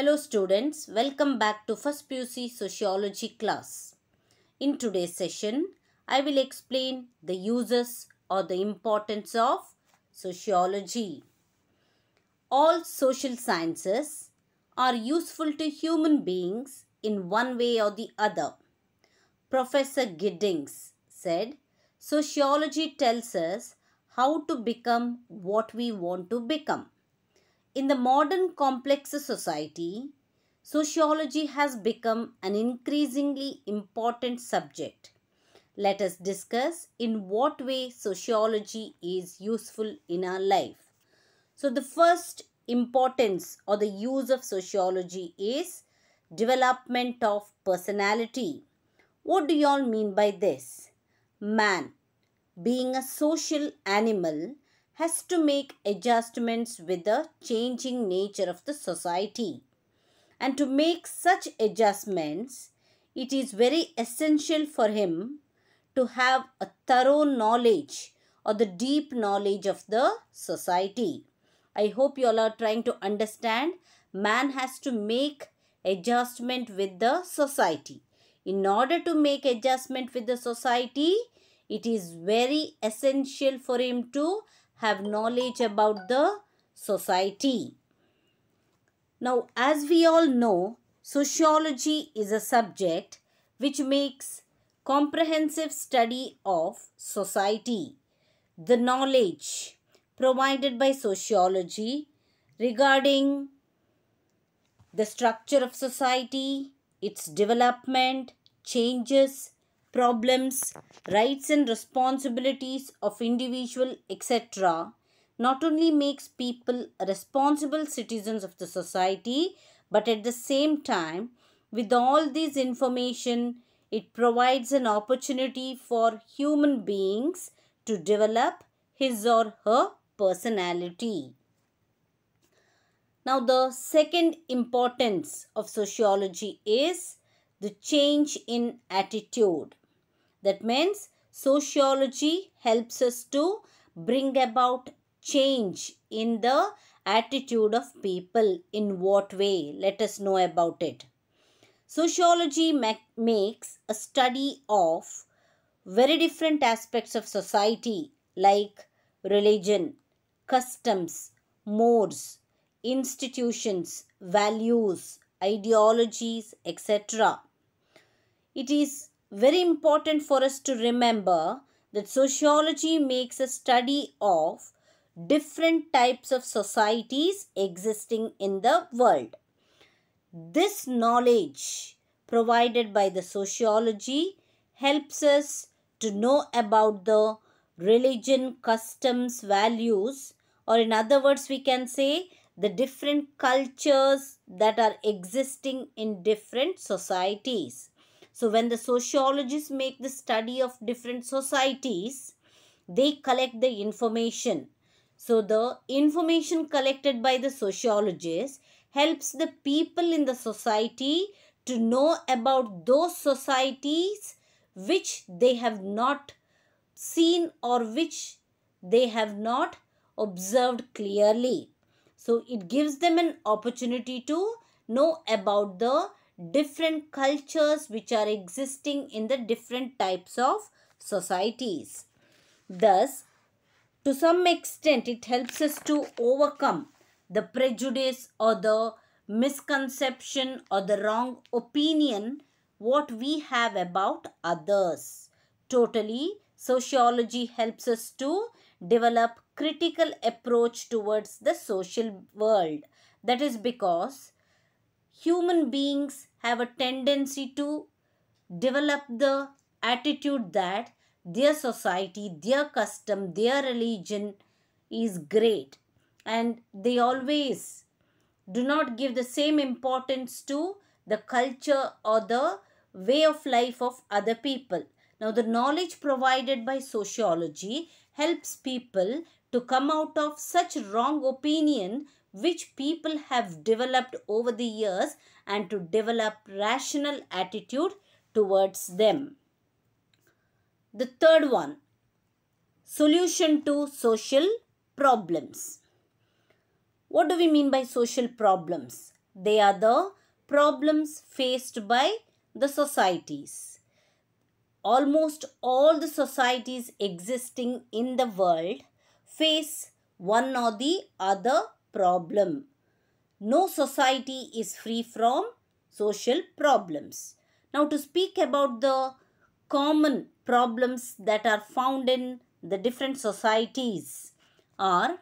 Hello students, welcome back to First PUC Sociology class. In today's session, I will explain the uses or the importance of sociology. All social sciences are useful to human beings in one way or the other. Professor Giddings said, Sociology tells us how to become what we want to become. In the modern complex society, sociology has become an increasingly important subject. Let us discuss in what way sociology is useful in our life. So, the first importance or the use of sociology is development of personality. What do you all mean by this? Man, being a social animal, has to make adjustments with the changing nature of the society. And to make such adjustments, it is very essential for him to have a thorough knowledge or the deep knowledge of the society. I hope you all are trying to understand man has to make adjustment with the society. In order to make adjustment with the society, it is very essential for him to have knowledge about the society. Now, as we all know, sociology is a subject which makes comprehensive study of society. The knowledge provided by sociology regarding the structure of society, its development, changes, problems, rights and responsibilities of individual, etc. not only makes people responsible citizens of the society, but at the same time, with all this information, it provides an opportunity for human beings to develop his or her personality. Now, the second importance of sociology is the change in attitude. That means sociology helps us to bring about change in the attitude of people. In what way? Let us know about it. Sociology makes a study of very different aspects of society like religion, customs, modes, institutions, values, ideologies, etc. It is very important for us to remember that sociology makes a study of different types of societies existing in the world. This knowledge provided by the sociology helps us to know about the religion, customs, values or in other words we can say the different cultures that are existing in different societies. So when the sociologists make the study of different societies, they collect the information. So the information collected by the sociologists helps the people in the society to know about those societies which they have not seen or which they have not observed clearly. So it gives them an opportunity to know about the different cultures which are existing in the different types of societies. Thus, to some extent, it helps us to overcome the prejudice or the misconception or the wrong opinion what we have about others. Totally, sociology helps us to develop critical approach towards the social world. That is because human beings have a tendency to develop the attitude that their society, their custom, their religion is great and they always do not give the same importance to the culture or the way of life of other people. Now, the knowledge provided by sociology helps people to come out of such wrong opinion which people have developed over the years and to develop rational attitude towards them. The third one, solution to social problems. What do we mean by social problems? They are the problems faced by the societies. Almost all the societies existing in the world face one or the other problem. No society is free from social problems. Now to speak about the common problems that are found in the different societies are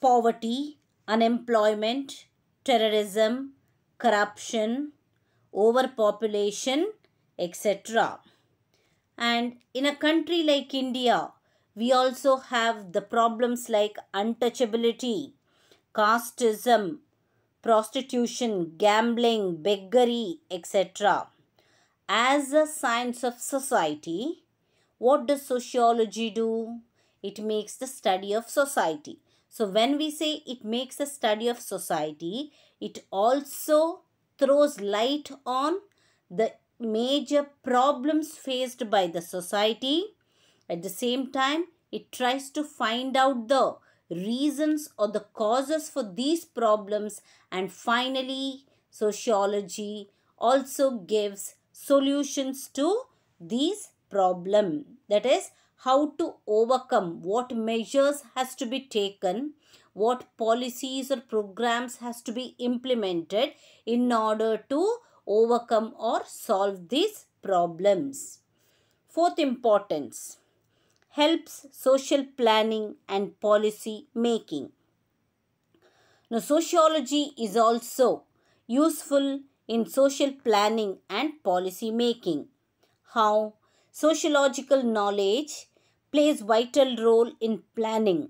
poverty, unemployment, terrorism, corruption, overpopulation, etc. And in a country like India, we also have the problems like untouchability, casteism, prostitution, gambling, beggary, etc. As a science of society, what does sociology do? It makes the study of society. So when we say it makes a study of society, it also throws light on the major problems faced by the society at the same time, it tries to find out the reasons or the causes for these problems and finally sociology also gives solutions to these problem that is how to overcome what measures has to be taken what policies or programs has to be implemented in order to overcome or solve these problems fourth importance helps social planning and policy making. Now, sociology is also useful in social planning and policy making. How sociological knowledge plays vital role in planning.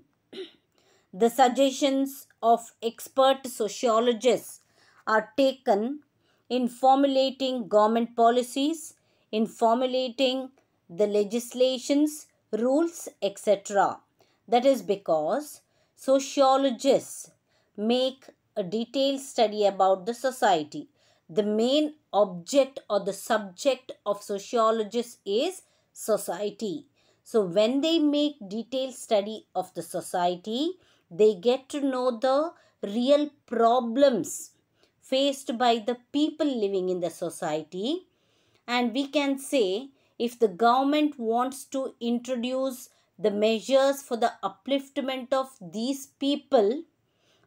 the suggestions of expert sociologists are taken in formulating government policies, in formulating the legislations rules, etc. That is because sociologists make a detailed study about the society. The main object or the subject of sociologists is society. So when they make detailed study of the society, they get to know the real problems faced by the people living in the society. And we can say if the government wants to introduce the measures for the upliftment of these people,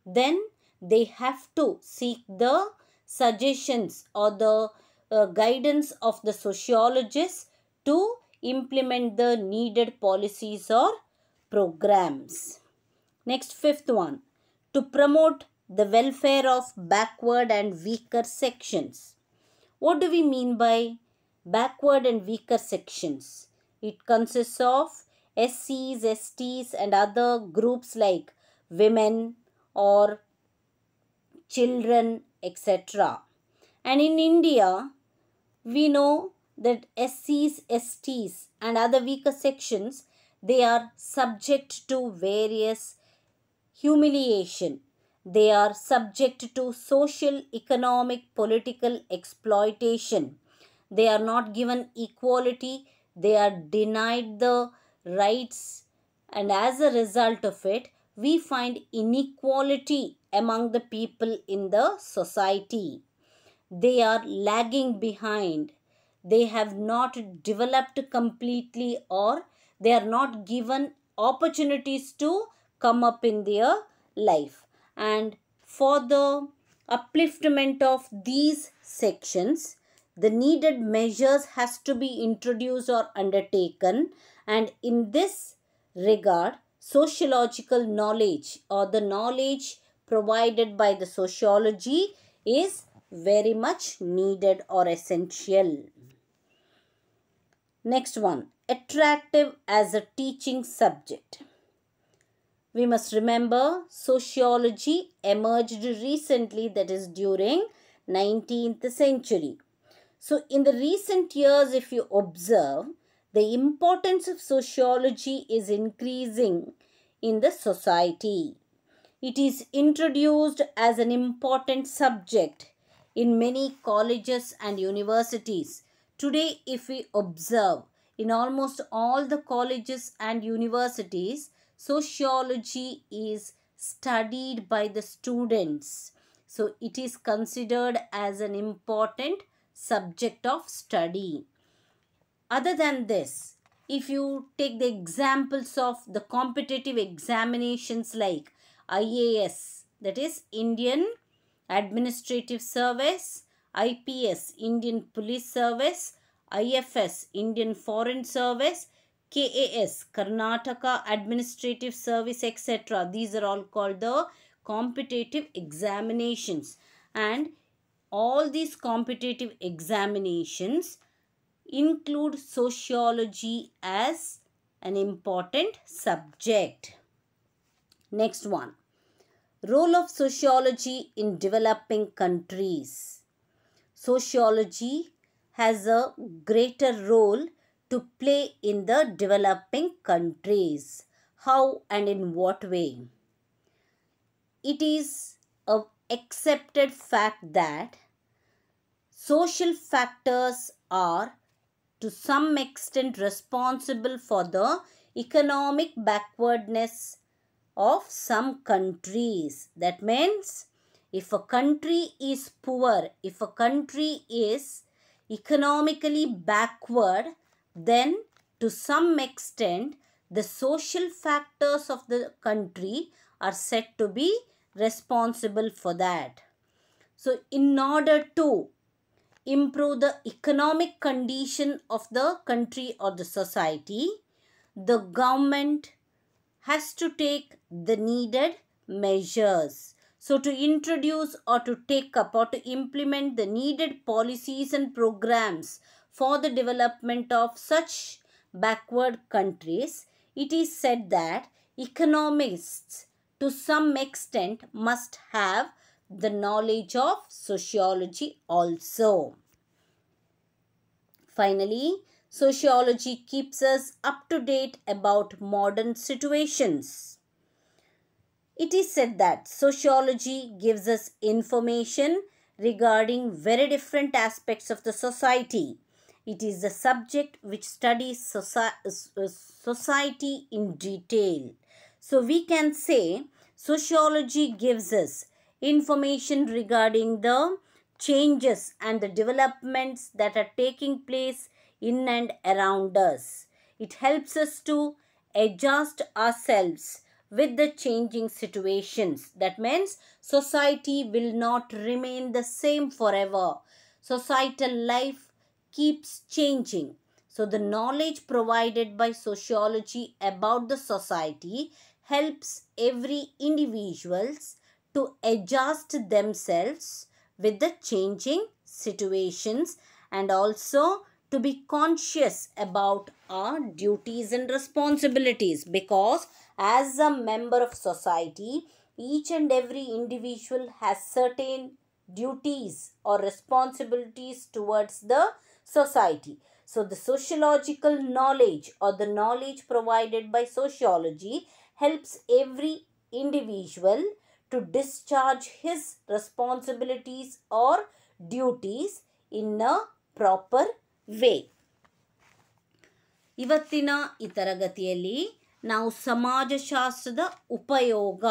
then they have to seek the suggestions or the uh, guidance of the sociologists to implement the needed policies or programs. Next, fifth one, to promote the welfare of backward and weaker sections. What do we mean by backward and weaker sections. It consists of SCs, STs and other groups like women or children etc. And in India, we know that SCs, STs and other weaker sections, they are subject to various humiliation. They are subject to social, economic, political exploitation they are not given equality. They are denied the rights. And as a result of it, we find inequality among the people in the society. They are lagging behind. They have not developed completely or they are not given opportunities to come up in their life. And for the upliftment of these sections, the needed measures has to be introduced or undertaken and in this regard sociological knowledge or the knowledge provided by the sociology is very much needed or essential. Next one, attractive as a teaching subject. We must remember sociology emerged recently that is during 19th century. So in the recent years, if you observe, the importance of sociology is increasing in the society. It is introduced as an important subject in many colleges and universities. Today, if we observe, in almost all the colleges and universities, sociology is studied by the students. So, it is considered as an important subject of study. Other than this, if you take the examples of the competitive examinations like IAS, that is Indian Administrative Service, IPS, Indian Police Service, IFS, Indian Foreign Service, KAS, Karnataka Administrative Service, etc. These are all called the competitive examinations. And all these competitive examinations include sociology as an important subject. Next one. Role of sociology in developing countries. Sociology has a greater role to play in the developing countries. How and in what way? It is a accepted fact that Social factors are to some extent responsible for the economic backwardness of some countries. That means if a country is poor, if a country is economically backward, then to some extent the social factors of the country are said to be responsible for that. So in order to improve the economic condition of the country or the society, the government has to take the needed measures. So to introduce or to take up or to implement the needed policies and programs for the development of such backward countries, it is said that economists to some extent must have the knowledge of sociology also. Finally, sociology keeps us up to date about modern situations. It is said that sociology gives us information regarding very different aspects of the society. It is the subject which studies uh, society in detail. So we can say sociology gives us information regarding the changes and the developments that are taking place in and around us. It helps us to adjust ourselves with the changing situations. That means society will not remain the same forever. Societal life keeps changing. So the knowledge provided by sociology about the society helps every individuals to adjust themselves with the changing situations and also to be conscious about our duties and responsibilities because as a member of society each and every individual has certain duties or responsibilities towards the society so the sociological knowledge or the knowledge provided by sociology helps every individual to discharge his responsibilities or duties in a proper way ಇವತ್ತಿನ ಈ ತರಗತಿಯಲ್ಲಿ ನಾವು ಸಮಾಜಶಾಸ್ತ್ರದ ಉಪಯೋಗ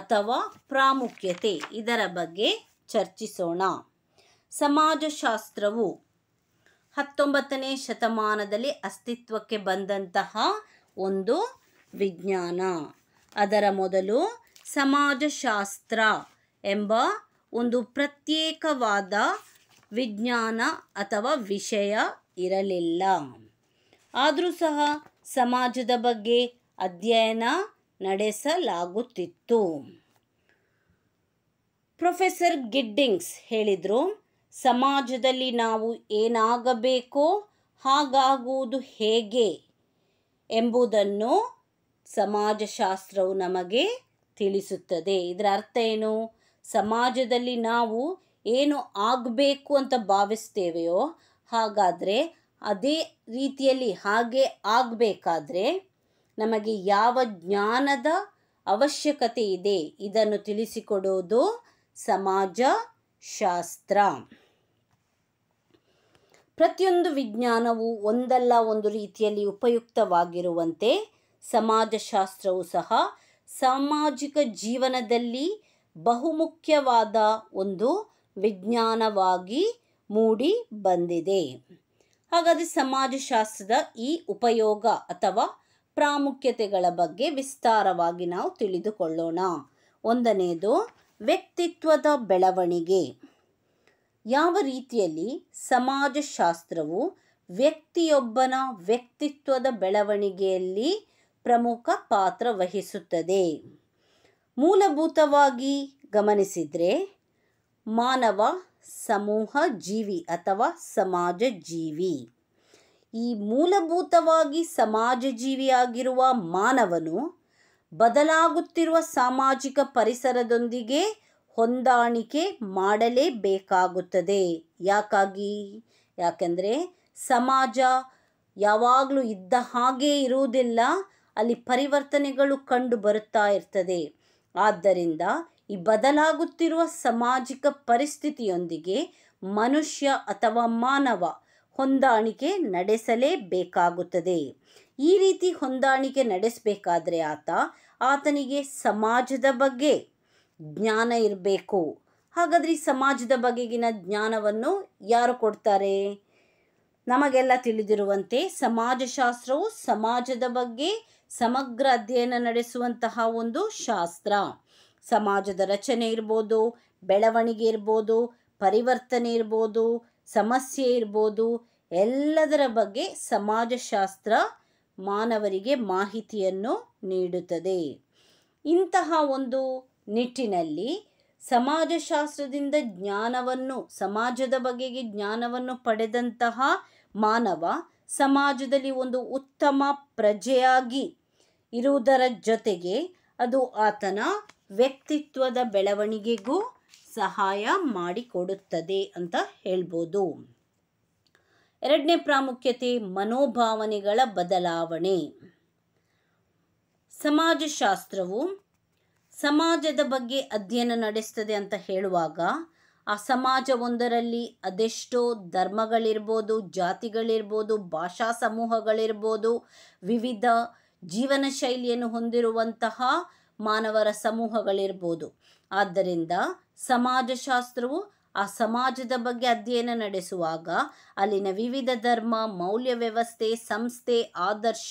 ಅಥವಾ ಪ್ರಾಮುಖ್ಯತೆ ಇದರ ಬಗ್ಗೆ ಚರ್ಚಿಸೋಣ ಸಮಾಜಶಾಸ್ತ್ರವು ಹತ್ತೊಂಬತ್ತನೇ ಶತಮಾನದಲ್ಲಿ ಅಸ್ತಿತ್ವಕ್ಕೆ ಬಂದಂತಹ ಒಂದು ವಿಜ್ಞಾನ ಅದರ ಮೊದಲು ಸಮಾಜಶಾಸ್ತ್ರ ಎಂಬ ಒಂದು ಪ್ರತ್ಯೇಕವಾದ ವಿಜ್ಞಾನ ಅಥವಾ ವಿಷಯ ಇರಲಿಲ್ಲ ಆದರೂ ಸಹ ಸಮಾಜದ ಬಗ್ಗೆ ಅಧ್ಯಯನ ನಡೆಸಲಾಗುತ್ತಿತ್ತು ಪ್ರೊಫೆಸರ್ ಗಿಡ್ಡಿಂಗ್ಸ್ ಹೇಳಿದರು ಸಮಾಜದಲ್ಲಿ ನಾವು ಏನಾಗಬೇಕೋ ಹಾಗಾಗುವುದು ಹೇಗೆ ಎಂಬುದನ್ನು ಸಮಾಜಶಾಸ್ತ್ರವು ನಮಗೆ ತಿಳಿಸುತ್ತದೆ ಇದರ ಅರ್ಥ ಏನು ಸಮಾಜದಲ್ಲಿ ನಾವು ಏನು ಆಗಬೇಕು ಅಂತ ಭಾವಿಸ್ತೇವೆಯೋ ಹಾಗಾದರೆ ಅದೇ ರೀತಿಯಲ್ಲಿ ಹಾಗೆ ಆಗಬೇಕಾದ್ರೆ ನಮಗೆ ಯಾವ ಜ್ಞಾನದ ಅವಶ್ಯಕತೆ ಇದೆ ಇದನ್ನು ತಿಳಿಸಿಕೊಡೋದು ಸಮಾಜಶಾಸ್ತ್ರ ಪ್ರತಿಯೊಂದು ವಿಜ್ಞಾನವು ಒಂದಲ್ಲ ಒಂದು ರೀತಿಯಲ್ಲಿ ಉಪಯುಕ್ತವಾಗಿರುವಂತೆ ಸಮಾಜಶಾಸ್ತ್ರವು ಸಹ ಸಾಮಾಜಿಕ ಜೀವನದಲ್ಲಿ ಬಹುಮುಖ್ಯವಾದ ಒಂದು ವಿಜ್ಞಾನವಾಗಿ ಮೂಡಿ ಬಂದಿದೆ ಹಾಗಾದರೆ ಸಮಾಜಶಾಸ್ತ್ರದ ಈ ಉಪಯೋಗ ಅಥವಾ ಪ್ರಾಮುಖ್ಯತೆಗಳ ಬಗ್ಗೆ ವಿಸ್ತಾರವಾಗಿ ನಾವು ತಿಳಿದುಕೊಳ್ಳೋಣ ಒಂದನೆಯದು ವ್ಯಕ್ತಿತ್ವದ ಬೆಳವಣಿಗೆ ಯಾವ ರೀತಿಯಲ್ಲಿ ಸಮಾಜಶಾಸ್ತ್ರವು ವ್ಯಕ್ತಿಯೊಬ್ಬನ ವ್ಯಕ್ತಿತ್ವದ ಬೆಳವಣಿಗೆಯಲ್ಲಿ ಪ್ರಮುಖ ಪಾತ್ರ ವಹಿಸುತ್ತದೆ ಮೂಲಭೂತವಾಗಿ ಗಮನಿಸಿದರೆ ಮಾನವ ಸಮೂಹ ಜೀವಿ ಅಥವಾ ಸಮಾಜ ಜೀವಿ ಈ ಮೂಲಭೂತವಾಗಿ ಸಮಾಜ ಜೀವಿಯಾಗಿರುವ ಮಾನವನು ಬದಲಾಗುತ್ತಿರುವ ಸಾಮಾಜಿಕ ಪರಿಸರದೊಂದಿಗೆ ಹೊಂದಾಣಿಕೆ ಮಾಡಲೇಬೇಕಾಗುತ್ತದೆ ಯಾಕಾಗಿ ಯಾಕೆಂದರೆ ಸಮಾಜ ಯಾವಾಗಲೂ ಇದ್ದ ಹಾಗೆ ಇರುವುದಿಲ್ಲ ಅಲ್ಲಿ ಪರಿವರ್ತನೆಗಳು ಕಂಡು ಬರುತ್ತಾ ಇರ್ತದೆ ಆದ್ದರಿಂದ ಈ ಬದಲಾಗುತ್ತಿರುವ ಸಾಮಾಜಿಕ ಪರಿಸ್ಥಿತಿಯೊಂದಿಗೆ ಮನುಷ್ಯ ಅಥವಾ ಮಾನವ ಹೊಂದಾಣಿಕೆ ನಡೆಸಲೇಬೇಕಾಗುತ್ತದೆ ಈ ರೀತಿ ಹೊಂದಾಣಿಕೆ ನಡೆಸಬೇಕಾದ್ರೆ ಆತ ಆತನಿಗೆ ಸಮಾಜದ ಬಗ್ಗೆ ಜ್ಞಾನ ಇರಬೇಕು ಹಾಗಾದರೆ ಈ ಸಮಾಜದ ಬಗೆಗಿನ ಜ್ಞಾನವನ್ನು ಯಾರು ಕೊಡ್ತಾರೆ ನಮಗೆಲ್ಲ ತಿಳಿದಿರುವಂತೆ ಸಮಾಜಶಾಸ್ತ್ರವು ಸಮಾಜದ ಬಗ್ಗೆ ಸಮಗ್ರ ಅಧ್ಯಯನ ನಡೆಸುವಂತಹ ಒಂದು ಶಾಸ್ತ್ರ ಸಮಾಜದ ರಚನೆ ಇರ್ಬೋದು ಬೆಳವಣಿಗೆ ಇರ್ಬೋದು ಪರಿವರ್ತನೆ ಇರ್ಬೋದು ಸಮಸ್ಯೆ ಇರ್ಬೋದು ಎಲ್ಲದರ ಬಗ್ಗೆ ಸಮಾಜಶಾಸ್ತ್ರ ಮಾನವರಿಗೆ ಮಾಹಿತಿಯನ್ನು ನೀಡುತ್ತದೆ ಇಂತಹ ಒಂದು ನಿಟ್ಟಿನಲ್ಲಿ ಸಮಾಜಶಾಸ್ತ್ರದಿಂದ ಜ್ಞಾನವನ್ನು ಸಮಾಜದ ಬಗೆಗೆ ಜ್ಞಾನವನ್ನು ಪಡೆದಂತಹ ಮಾನವ ಸಮಾಜದಲ್ಲಿ ಒಂದು ಉತ್ತಮ ಪ್ರಜೆಯಾಗಿ ಇರುವುದರ ಜೊತೆಗೆ ಅದು ಆತನ ವ್ಯಕ್ತಿತ್ವದ ಬೆಳವಣಿಗೆಗೂ ಸಹಾಯ ಮಾಡಿಕೊಡುತ್ತದೆ ಅಂತ ಹೇಳ್ಬೋದು ಎರಡನೇ ಪ್ರಾಮುಖ್ಯತೆ ಮನೋಭಾವನೆಗಳ ಬದಲಾವಣೆ ಸಮಾಜಶಾಸ್ತ್ರವು ಸಮಾಜದ ಬಗ್ಗೆ ಅಧ್ಯಯನ ನಡೆಸ್ತದೆ ಅಂತ ಹೇಳುವಾಗ ಆ ಸಮಾಜವೊಂದರಲ್ಲಿ ಅದೆಷ್ಟೋ ಧರ್ಮಗಳಿರ್ಬೋದು ಜಾತಿಗಳಿರ್ಬೋದು ಭಾಷಾ ಸಮೂಹಗಳಿರ್ಬೋದು ವಿವಿಧ ಜೀವನ ಶೈಲಿಯನ್ನು ಹೊಂದಿರುವಂತಹ ಮಾನವರ ಸಮೂಹಗಳಿರ್ಬೋದು ಆದ್ದರಿಂದ ಸಮಾಜಶಾಸ್ತ್ರವು ಆ ಸಮಾಜದ ಬಗ್ಗೆ ಅಧ್ಯಯನ ನಡೆಸುವಾಗ ಅಲ್ಲಿನ ವಿವಿಧ ಧರ್ಮ ಮೌಲ್ಯ ವ್ಯವಸ್ಥೆ ಸಂಸ್ಥೆ ಆದರ್ಶ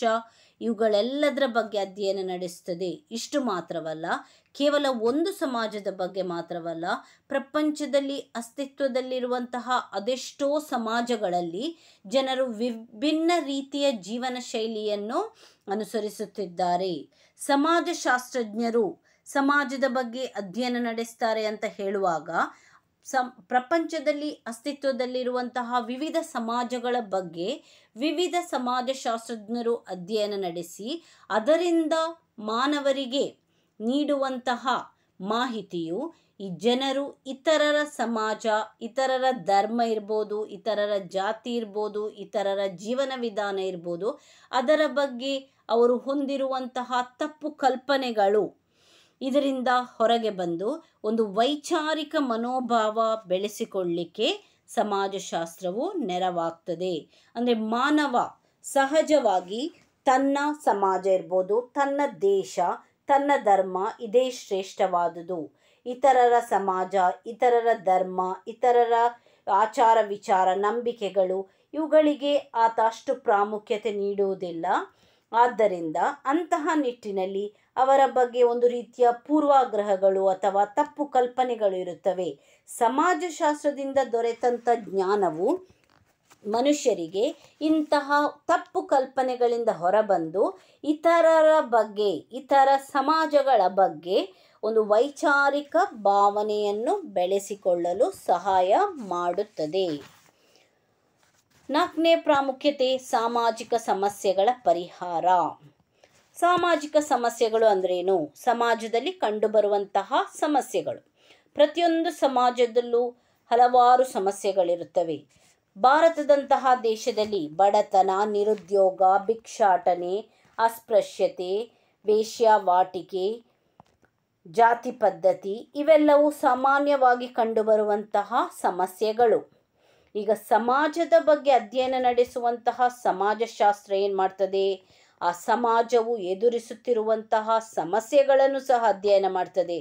ಇವುಗಳೆಲ್ಲದರ ಬಗ್ಗೆ ಅಧ್ಯಯನ ನಡೆಸ್ತದೆ ಇಷ್ಟು ಮಾತ್ರವಲ್ಲ ಕೇವಲ ಒಂದು ಸಮಾಜದ ಬಗ್ಗೆ ಮಾತ್ರವಲ್ಲ ಪ್ರಪಂಚದಲ್ಲಿ ಅಸ್ತಿತ್ವದಲ್ಲಿರುವಂತಹ ಅದೆಷ್ಟೋ ಸಮಾಜಗಳಲ್ಲಿ ಜನರು ವಿಭಿನ್ನ ರೀತಿಯ ಜೀವನ ಶೈಲಿಯನ್ನು ಅನುಸರಿಸುತ್ತಿದ್ದಾರೆ ಸಮಾಜಶಾಸ್ತ್ರಜ್ಞರು ಸಮಾಜದ ಬಗ್ಗೆ ಅಧ್ಯಯನ ನಡೆಸ್ತಾರೆ ಅಂತ ಹೇಳುವಾಗ ಸಂ ಪ್ರಪಂಚದಲ್ಲಿ ಅಸ್ತಿತ್ವದಲ್ಲಿರುವಂತಹ ವಿವಿಧ ಸಮಾಜಗಳ ಬಗ್ಗೆ ವಿವಿಧ ಸಮಾಜಶಾಸ್ತ್ರಜ್ಞರು ಅಧ್ಯಯನ ನಡೆಸಿ ಅದರಿಂದ ಮಾನವರಿಗೆ ನೀಡುವಂತಹ ಮಾಹಿತಿಯು ಈ ಜನರು ಇತರರ ಸಮಾಜ ಇತರರ ಧರ್ಮ ಇರ್ಬೋದು ಇತರರ ಜಾತಿ ಇರ್ಬೋದು ಇತರರ ಜೀವನ ವಿಧಾನ ಇರ್ಬೋದು ಅದರ ಬಗ್ಗೆ ಅವರು ಹೊಂದಿರುವಂತಹ ತಪ್ಪು ಕಲ್ಪನೆಗಳು ಇದರಿಂದ ಹೊರಗೆ ಬಂದು ಒಂದು ವೈಚಾರಿಕ ಮನೋಭಾವ ಬೆಳೆಸಿಕೊಳ್ಳಿಕ್ಕೆ ಸಮಾಜಶಾಸ್ತ್ರವು ನೆರವಾಗ್ತದೆ ಅಂದರೆ ಮಾನವ ಸಹಜವಾಗಿ ತನ್ನ ಸಮಾಜ ಇರ್ಬೋದು ತನ್ನ ದೇಶ ತನ್ನ ಧರ್ಮ ಇದೇ ಶ್ರೇಷ್ಠವಾದುದು ಇತರರ ಸಮಾಜ ಇತರರ ಧರ್ಮ ಇತರರ ಆಚಾರ ವಿಚಾರ ನಂಬಿಕೆಗಳು ಇವುಗಳಿಗೆ ಆತ ಅಷ್ಟು ಪ್ರಾಮುಖ್ಯತೆ ನೀಡುವುದಿಲ್ಲ ಆದ್ದರಿಂದ ಅಂತಹ ನಿಟ್ಟಿನಲ್ಲಿ ಅವರ ಬಗ್ಗೆ ಒಂದು ರೀತಿಯ ಪೂರ್ವಾಗ್ರಹಗಳು ಅಥವಾ ತಪ್ಪು ಕಲ್ಪನೆಗಳು ಇರುತ್ತವೆ ಸಮಾಜಶಾಸ್ತ್ರದಿಂದ ದೊರೆತಂಥ ಜ್ಞಾನವು ಮನುಷ್ಯರಿಗೆ ಇಂತಹ ತಪ್ಪು ಕಲ್ಪನೆಗಳಿಂದ ಹೊರಬಂದು ಇತರರ ಬಗ್ಗೆ ಇತರ ಸಮಾಜಗಳ ಬಗ್ಗೆ ಒಂದು ವೈಚಾರಿಕ ಭಾವನೆಯನ್ನು ಬೆಳೆಸಿಕೊಳ್ಳಲು ಸಹಾಯ ಮಾಡುತ್ತದೆ ನಾಲ್ಕನೇ ಪ್ರಾಮುಖ್ಯತೆ ಸಾಮಾಜಿಕ ಸಮಸ್ಯೆಗಳ ಪರಿಹಾರ ಸಾಮಾಜಿಕ ಸಮಸ್ಯೆಗಳು ಅಂದ್ರೇನು ಸಮಾಜದಲ್ಲಿ ಕಂಡುಬರುವಂತಹ ಸಮಸ್ಯೆಗಳು ಪ್ರತಿಯೊಂದು ಸಮಾಜದಲ್ಲೂ ಹಲವಾರು ಸಮಸ್ಯೆಗಳಿರುತ್ತವೆ ಭಾರತದಂತಹ ದೇಶದಲ್ಲಿ ಬಡತನ ನಿರುದ್ಯೋಗ ಭಿಕ್ಷಾಟನೆ ಅಸ್ಪೃಶ್ಯತೆ ವೇಶ್ಯಾವಾಟಿಕೆ ಜಾತಿ ಪದ್ಧತಿ ಇವೆಲ್ಲವೂ ಸಾಮಾನ್ಯವಾಗಿ ಕಂಡುಬರುವಂತಹ ಸಮಸ್ಯೆಗಳು ಈಗ ಸಮಾಜದ ಬಗ್ಗೆ ಅಧ್ಯಯನ ನಡೆಸುವಂತಹ ಸಮಾಜಶಾಸ್ತ್ರ ಏನು ಮಾಡ್ತದೆ ಆ ಸಮಾಜವು ಎದುರಿಸುತ್ತಿರುವಂತಹ ಸಮಸ್ಯೆಗಳನ್ನು ಸಹ ಅಧ್ಯಯನ ಮಾಡ್ತದೆ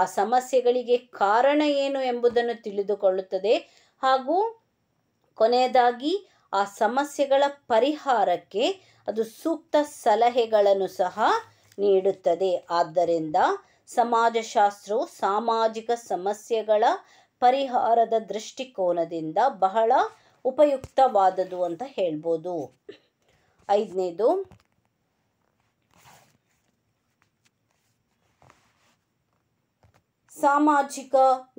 ಆ ಸಮಸ್ಯೆಗಳಿಗೆ ಕಾರಣ ಏನು ಎಂಬುದನ್ನು ತಿಳಿದುಕೊಳ್ಳುತ್ತದೆ ಹಾಗೂ ಕೊನೆಯದಾಗಿ ಆ ಸಮಸ್ಯೆಗಳ ಪರಿಹಾರಕ್ಕೆ ಅದು ಸೂಕ್ತ ಸಲಹೆಗಳನ್ನು ಸಹ ನೀಡುತ್ತದೆ ಆದ್ದರಿಂದ ಸಮಾಜಶಾಸ್ತ್ರವು ಸಾಮಾಜಿಕ ಸಮಸ್ಯೆಗಳ ಪರಿಹಾರದ ದೃಷ್ಟಿಕೋನದಿಂದ ಬಹಳ ಉಪಯುಕ್ತವಾದದ್ದು ಅಂತ ಹೇಳ್ಬೋದು ಐದನೇದು ಸಾಮಾಜಿಕ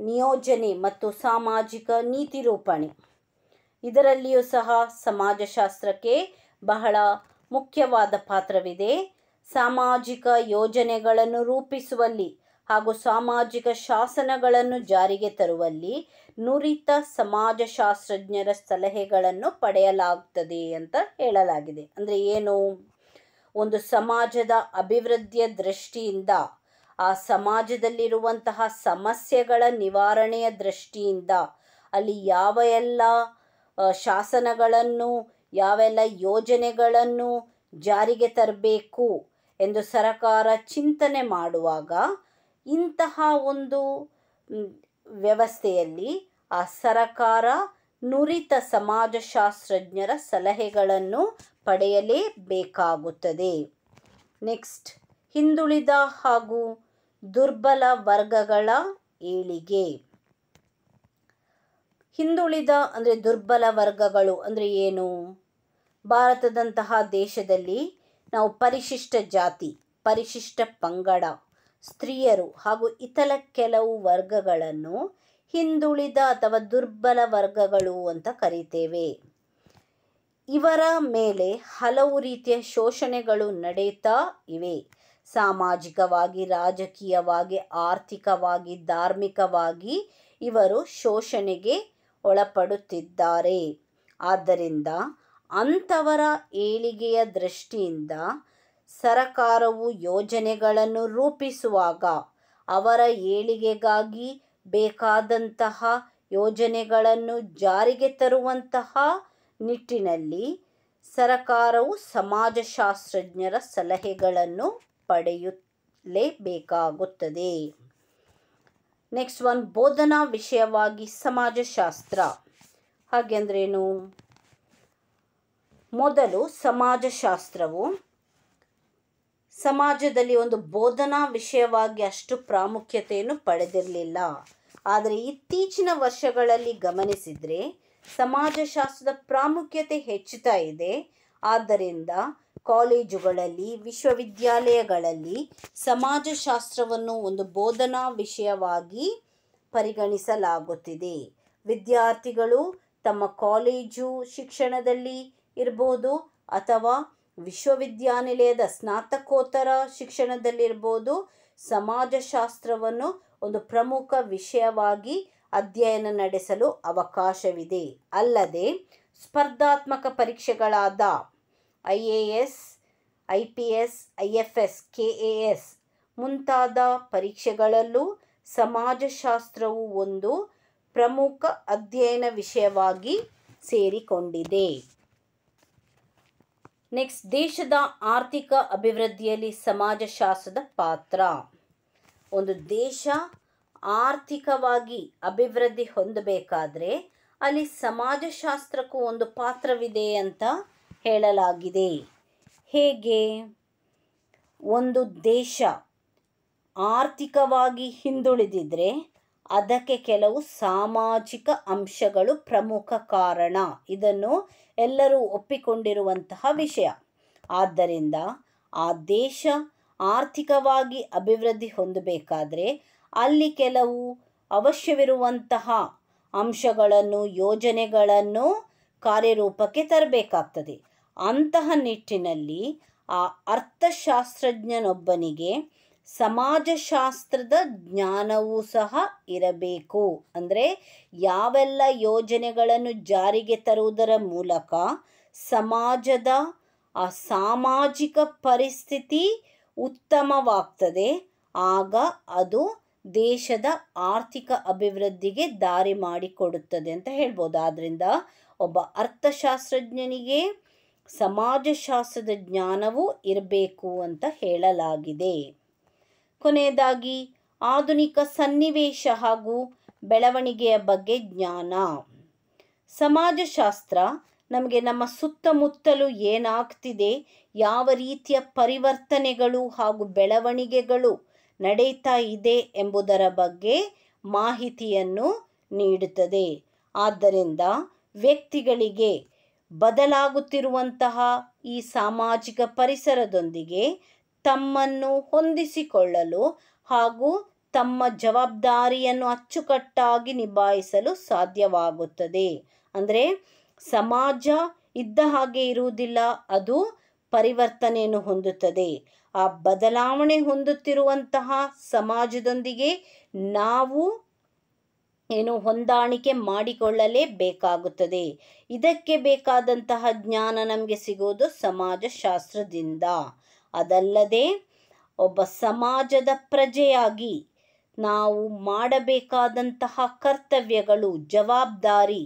ನಿಯೋಜನೆ ಮತ್ತು ಸಾಮಾಜಿಕ ನೀತಿ ರೂಪಣೆ ಇದರಲ್ಲಿಯೂ ಸಹ ಸಮಾಜಶಾಸ್ತ್ರಕ್ಕೆ ಬಹಳ ಮುಖ್ಯವಾದ ಪಾತ್ರವಿದೆ ಸಾಮಾಜಿಕ ಯೋಜನೆಗಳನ್ನು ರೂಪಿಸುವಲ್ಲಿ ಹಾಗೂ ಸಾಮಾಜಿಕ ಶಾಸನಗಳನ್ನು ಜಾರಿಗೆ ತರುವಲ್ಲಿ ನುರಿತ ಸಮಾಜಶಾಸ್ತ್ರಜ್ಞರ ಸಲಹೆಗಳನ್ನು ಪಡೆಯಲಾಗುತ್ತದೆ ಅಂತ ಹೇಳಲಾಗಿದೆ ಅಂದರೆ ಏನು ಒಂದು ಸಮಾಜದ ಅಭಿವೃದ್ಧಿಯ ದೃಷ್ಟಿಯಿಂದ ಆ ಸಮಾಜದಲ್ಲಿರುವಂತಹ ಸಮಸ್ಯೆಗಳ ನಿವಾರಣೆಯ ದೃಷ್ಟಿಯಿಂದ ಅಲ್ಲಿ ಯಾವ ಎಲ್ಲ ಶಾಸನಗಳನ್ನು ಯಾವೆಲ್ಲ ಯೋಜನೆಗಳನ್ನು ಜಾರಿಗೆ ತರಬೇಕು ಎಂದು ಸರಕಾರ ಚಿಂತನೆ ಮಾಡುವಾಗ ಇಂತಹ ಒಂದು ವ್ಯವಸ್ಥೆಯಲ್ಲಿ ಆ ಸರಕಾರ ನುರಿತ ಸಮಾಜಶಾಸ್ತ್ರಜ್ಞರ ಸಲಹೆಗಳನ್ನು ಪಡೆಯಲೇಬೇಕಾಗುತ್ತದೆ ನೆಕ್ಸ್ಟ್ ಹಿಂದುಳಿದ ಹಾಗೂ ದುರ್ಬಲ ವರ್ಗಗಳ ಏಳಿಗೆ ಹಿಂದುಳಿದ ಅಂದರೆ ದುರ್ಬಲ ವರ್ಗಗಳು ಅಂದರೆ ಏನು ಭಾರತದಂತಹ ದೇಶದಲ್ಲಿ ನಾವು ಪರಿಶಿಷ್ಟ ಜಾತಿ ಪರಿಶಿಷ್ಟ ಪಂಗಡ ಸ್ತ್ರೀಯರು ಹಾಗೂ ಇತರ ಕೆಲವು ವರ್ಗಗಳನ್ನು ಹಿಂದುಳಿದ ಅಥವಾ ದುರ್ಬಲ ವರ್ಗಗಳು ಅಂತ ಕರಿತೇವೆ ಇವರ ಮೇಲೆ ಹಲವು ರೀತಿಯ ಶೋಷಣೆಗಳು ನಡೆಯುತ್ತಾ ಇವೆ ಸಾಮಾಜಿಕವಾಗಿ ರಾಜಕೀಯವಾಗಿ ಆರ್ಥಿಕವಾಗಿ ಧಾರ್ಮಿಕವಾಗಿ ಇವರು ಶೋಷಣೆಗೆ ಒಳಪಡುತ್ತಿದ್ದಾರೆ ಆದ್ದರಿಂದ ಅಂಥವರ ಏಳಿಗೆಯ ದೃಷ್ಟಿಯಿಂದ ಸರಕಾರವು ಯೋಜನೆಗಳನ್ನು ರೂಪಿಸುವಾಗ ಅವರ ಏಳಿಗೆಗಾಗಿ ಬೇಕಾದಂತಹ ಯೋಜನೆಗಳನ್ನು ಜಾರಿಗೆ ತರುವಂತಹ ನಿಟ್ಟಿನಲ್ಲಿ ಸರಕಾರವು ಸಮಾಜಶಾಸ್ತ್ರಜ್ಞರ ಸಲಹೆಗಳನ್ನು ಪಡೆಯಲೇಬೇಕಾಗುತ್ತದೆ ನೆಕ್ಸ್ಟ್ ಒನ್ ಬೋಧನಾ ವಿಷಯವಾಗಿ ಸಮಾಜಶಾಸ್ತ್ರ ಹಾಗೆಂದ್ರೇನು ಮೊದಲು ಸಮಾಜಶಾಸ್ತ್ರವು ಸಮಾಜದಲ್ಲಿ ಒಂದು ಬೋಧನಾ ವಿಷಯವಾಗಿ ಅಷ್ಟು ಪ್ರಾಮುಖ್ಯತೆಯನ್ನು ಪಡೆದಿರಲಿಲ್ಲ ಆದರೆ ಇತ್ತೀಚಿನ ವರ್ಷಗಳಲ್ಲಿ ಗಮನಿಸಿದರೆ ಸಮಾಜಶಾಸ್ತ್ರದ ಪ್ರಾಮುಖ್ಯತೆ ಹೆಚ್ಚುತ್ತಾ ಇದೆ ಆದ್ದರಿಂದ ಕಾಲೇಜುಗಳಲ್ಲಿ ವಿಶ್ವವಿದ್ಯಾಲಯಗಳಲ್ಲಿ ಸಮಾಜಶಾಸ್ತ್ರವನ್ನು ಒಂದು ಬೋಧನಾ ವಿಷಯವಾಗಿ ಪರಿಗಣಿಸಲಾಗುತ್ತಿದೆ ವಿದ್ಯಾರ್ಥಿಗಳು ತಮ್ಮ ಕಾಲೇಜು ಶಿಕ್ಷಣದಲ್ಲಿ ಇರ್ಬೋದು ಅಥವಾ ವಿಶ್ವವಿದ್ಯಾನಿಲಯದ ಸ್ನಾತಕೋತ್ತರ ಶಿಕ್ಷಣದಲ್ಲಿರ್ಬೋದು ಸಮಾಜಶಾಸ್ತ್ರವನ್ನು ಒಂದು ಪ್ರಮುಖ ವಿಷಯವಾಗಿ ಅಧ್ಯಯನ ನಡೆಸಲು ಅವಕಾಶವಿದೆ ಅಲ್ಲದೆ ಸ್ಪರ್ಧಾತ್ಮಕ ಪರೀಕ್ಷೆಗಳಾದ I A S I P S I F S K A S ಮುಂತಾದ ಪರೀಕ್ಷೆಗಳಲ್ಲೂ ಸಮಾಜಶಾಸ್ತ್ರವು ಒಂದು ಪ್ರಮುಖ ಅಧ್ಯಯನ ವಿಷಯವಾಗಿ ಸೇರಿಕೊಂಡಿದೆ ನೆಕ್ಸ್ಟ್ ದೇಶದ ಆರ್ಥಿಕ ಅಭಿವೃದ್ಧಿಯಲ್ಲಿ ಸಮಾಜಶಾಸ್ತ್ರದ ಪಾತ್ರ ಒಂದು ದೇಶ ಆರ್ಥಿಕವಾಗಿ ಅಭಿವೃದ್ಧಿ ಹೊಂದಬೇಕಾದ್ರೆ ಅಲ್ಲಿ ಸಮಾಜಶಾಸ್ತ್ರಕ್ಕೂ ಒಂದು ಪಾತ್ರವಿದೆ ಅಂತ ಹೇಳಲಾಗಿದೆ ಹೇಗೆ ಒಂದು ದೇಶ ಆರ್ಥಿಕವಾಗಿ ಹಿಂದುಳಿದಿದ್ರೆ ಅದಕ್ಕೆ ಕೆಲವು ಸಾಮಾಜಿಕ ಅಂಶಗಳು ಪ್ರಮುಖ ಕಾರಣ ಇದನ್ನು ಎಲ್ಲರೂ ಒಪ್ಪಿಕೊಂಡಿರುವಂತಹ ವಿಷಯ ಆದ್ದರಿಂದ ಆ ದೇಶ ಆರ್ಥಿಕವಾಗಿ ಅಭಿವೃದ್ಧಿ ಹೊಂದಬೇಕಾದರೆ ಅಲ್ಲಿ ಕೆಲವು ಅವಶ್ಯವಿರುವಂತಹ ಅಂಶಗಳನ್ನು ಯೋಜನೆಗಳನ್ನು ಕಾರ್ಯರೂಪಕ್ಕೆ ತರಬೇಕಾಗ್ತದೆ ಅಂತಹ ನಿಟ್ಟಿನಲ್ಲಿ ಆ ಅರ್ಥಶಾಸ್ತ್ರಜ್ಞನೊಬ್ಬನಿಗೆ ಸಮಾಜಶಾಸ್ತ್ರದ ಜ್ಞಾನವೂ ಸಹ ಇರಬೇಕು ಅಂದರೆ ಯಾವೆಲ್ಲ ಯೋಜನೆಗಳನ್ನು ಜಾರಿಗೆ ತರುವುದರ ಮೂಲಕ ಸಮಾಜದ ಆ ಸಾಮಾಜಿಕ ಪರಿಸ್ಥಿತಿ ಉತ್ತಮವಾಗ್ತದೆ ಆಗ ಅದು ದೇಶದ ಆರ್ಥಿಕ ಅಭಿವೃದ್ಧಿಗೆ ದಾರಿ ಮಾಡಿಕೊಡುತ್ತದೆ ಅಂತ ಹೇಳ್ಬೋದು ಆದ್ದರಿಂದ ಒಬ್ಬ ಅರ್ಥಶಾಸ್ತ್ರಜ್ಞನಿಗೆ ಸಮಾಜಶಾಸ್ತ್ರದ ಜ್ಞಾನವೂ ಇರಬೇಕು ಅಂತ ಹೇಳಲಾಗಿದೆ ಕೊನೆಯದಾಗಿ ಆಧುನಿಕ ಸನ್ನಿವೇಶ ಹಾಗೂ ಬೆಳವಣಿಗೆಯ ಬಗ್ಗೆ ಜ್ಞಾನ ಸಮಾಜಶಾಸ್ತ್ರ ನಮಗೆ ನಮ್ಮ ಸುತ್ತಮುತ್ತಲು ಏನಾಗ್ತಿದೆ ಯಾವ ರೀತಿಯ ಪರಿವರ್ತನೆಗಳು ಹಾಗೂ ಬೆಳವಣಿಗೆಗಳು ನಡೆಯುತ್ತಾ ಇದೆ ಎಂಬುದರ ಬಗ್ಗೆ ಮಾಹಿತಿಯನ್ನು ನೀಡುತ್ತದೆ ಆದ್ದರಿಂದ ವ್ಯಕ್ತಿಗಳಿಗೆ ಬದಲಾಗುತ್ತಿರುವಂತಹ ಈ ಸಾಮಾಜಿಕ ಪರಿಸರದೊಂದಿಗೆ ತಮ್ಮನ್ನು ಹೊಂದಿಸಿಕೊಳ್ಳಲು ಹಾಗೂ ತಮ್ಮ ಜವಾಬ್ದಾರಿಯನ್ನು ಅಚ್ಚುಕಟ್ಟಾಗಿ ನಿಭಾಯಿಸಲು ಸಾಧ್ಯವಾಗುತ್ತದೆ ಅಂದರೆ ಸಮಾಜ ಇದ್ದ ಹಾಗೆ ಇರುವುದಿಲ್ಲ ಅದು ಪರಿವರ್ತನೆಯನ್ನು ಹೊಂದುತ್ತದೆ ಆ ಬದಲಾವಣೆ ಹೊಂದುತ್ತಿರುವಂತಹ ಸಮಾಜದೊಂದಿಗೆ ನಾವು ಏನು ಹೊಂದಾಣಿಕೆ ಮಾಡಿಕೊಳ್ಳಲೇಬೇಕಾಗುತ್ತದೆ ಇದಕ್ಕೆ ಬೇಕಾದಂತಹ ಜ್ಞಾನ ನಮಗೆ ಸಿಗುವುದು ಸಮಾಜಶಾಸ್ತ್ರದಿಂದ ಅದಲ್ಲದೆ ಒಬ್ಬ ಸಮಾಜದ ಪ್ರಜೆಯಾಗಿ ನಾವು ಮಾಡಬೇಕಾದಂತಹ ಕರ್ತವ್ಯಗಳು ಜವಾಬ್ದಾರಿ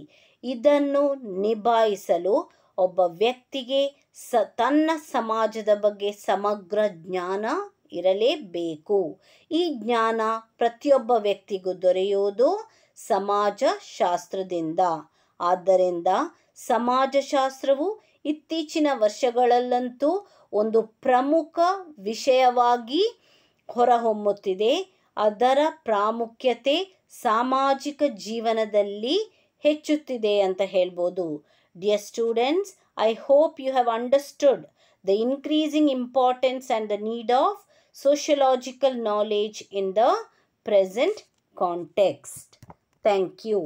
ಇದನ್ನು ನಿಭಾಯಿಸಲು ಒಬ್ಬ ವ್ಯಕ್ತಿಗೆ ಸ ತನ್ನ ಸಮಾಜದ ಬಗ್ಗೆ ಸಮಗ್ರ ಜ್ಞಾನ ಇರಲೇಬೇಕು ಈ ಜ್ಞಾನ ಪ್ರತಿಯೊಬ್ಬ ವ್ಯಕ್ತಿಗೂ ದೊರೆಯುವುದು ಸಮಾಜ ಶಾಸ್ತ್ರದಿಂದ ಆದ್ದರಿಂದ ಸಮಾಜಶಾಸ್ತ್ರವು ಇತ್ತೀಚಿನ ವರ್ಷಗಳಲ್ಲಂತೂ ಒಂದು ಪ್ರಮುಖ ವಿಷಯವಾಗಿ ಹೊರಹೊಮ್ಮುತ್ತಿದೆ ಅದರ ಪ್ರಾಮುಖ್ಯತೆ ಸಾಮಾಜಿಕ ಜೀವನದಲ್ಲಿ ಹೆಚ್ಚುತ್ತಿದೆ ಅಂತ ಹೇಳ್ಬೋದು dear students I hope you have understood the increasing importance and the need of sociological knowledge in the present context thank you